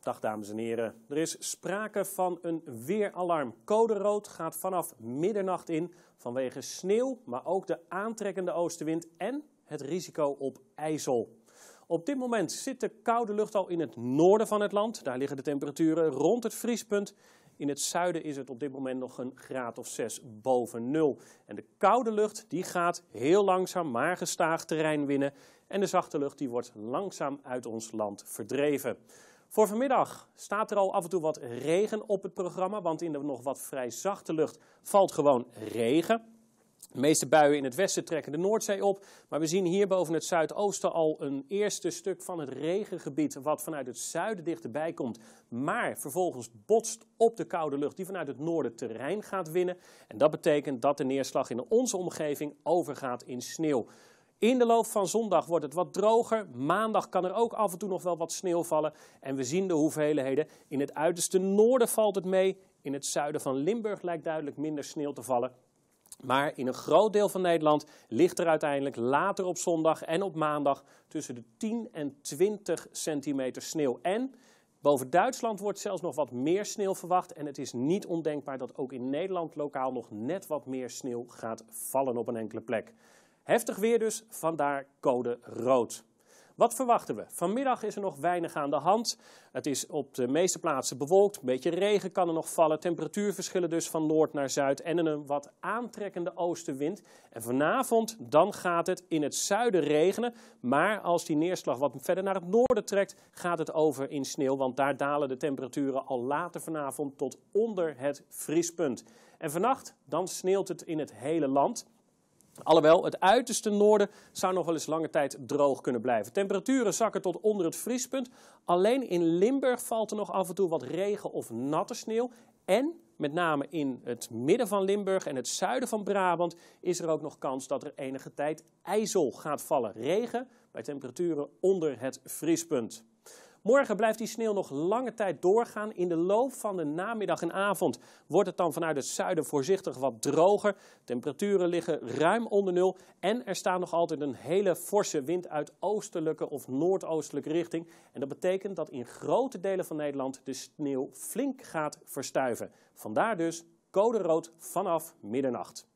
Dag dames en heren. Er is sprake van een weeralarm. Code rood gaat vanaf middernacht in vanwege sneeuw, maar ook de aantrekkende oostenwind en het risico op ijzel. Op dit moment zit de koude lucht al in het noorden van het land. Daar liggen de temperaturen rond het vriespunt. In het zuiden is het op dit moment nog een graad of 6 boven nul. En de koude lucht die gaat heel langzaam maar gestaag terrein winnen. En de zachte lucht die wordt langzaam uit ons land verdreven. Voor vanmiddag staat er al af en toe wat regen op het programma, want in de nog wat vrij zachte lucht valt gewoon regen. De meeste buien in het westen trekken de Noordzee op, maar we zien hier boven het zuidoosten al een eerste stuk van het regengebied wat vanuit het zuiden dichterbij komt, maar vervolgens botst op de koude lucht die vanuit het noorden terrein gaat winnen. En dat betekent dat de neerslag in onze omgeving overgaat in sneeuw. In de loop van zondag wordt het wat droger. Maandag kan er ook af en toe nog wel wat sneeuw vallen. En we zien de hoeveelheden. In het uiterste noorden valt het mee. In het zuiden van Limburg lijkt duidelijk minder sneeuw te vallen. Maar in een groot deel van Nederland ligt er uiteindelijk later op zondag en op maandag tussen de 10 en 20 centimeter sneeuw. En boven Duitsland wordt zelfs nog wat meer sneeuw verwacht. En het is niet ondenkbaar dat ook in Nederland lokaal nog net wat meer sneeuw gaat vallen op een enkele plek. Heftig weer dus, vandaar code rood. Wat verwachten we? Vanmiddag is er nog weinig aan de hand. Het is op de meeste plaatsen bewolkt. Een beetje regen kan er nog vallen. Temperatuurverschillen dus van noord naar zuid. En een wat aantrekkende oostenwind. En vanavond dan gaat het in het zuiden regenen. Maar als die neerslag wat verder naar het noorden trekt, gaat het over in sneeuw. Want daar dalen de temperaturen al later vanavond tot onder het vriespunt. En vannacht dan sneeuwt het in het hele land. Alhoewel, het uiterste noorden zou nog wel eens lange tijd droog kunnen blijven. Temperaturen zakken tot onder het vriespunt. Alleen in Limburg valt er nog af en toe wat regen of natte sneeuw. En met name in het midden van Limburg en het zuiden van Brabant is er ook nog kans dat er enige tijd ijzel gaat vallen. Regen bij temperaturen onder het vriespunt. Morgen blijft die sneeuw nog lange tijd doorgaan. In de loop van de namiddag en avond wordt het dan vanuit het zuiden voorzichtig wat droger. Temperaturen liggen ruim onder nul. En er staat nog altijd een hele forse wind uit oostelijke of noordoostelijke richting. En dat betekent dat in grote delen van Nederland de sneeuw flink gaat verstuiven. Vandaar dus code rood vanaf middernacht.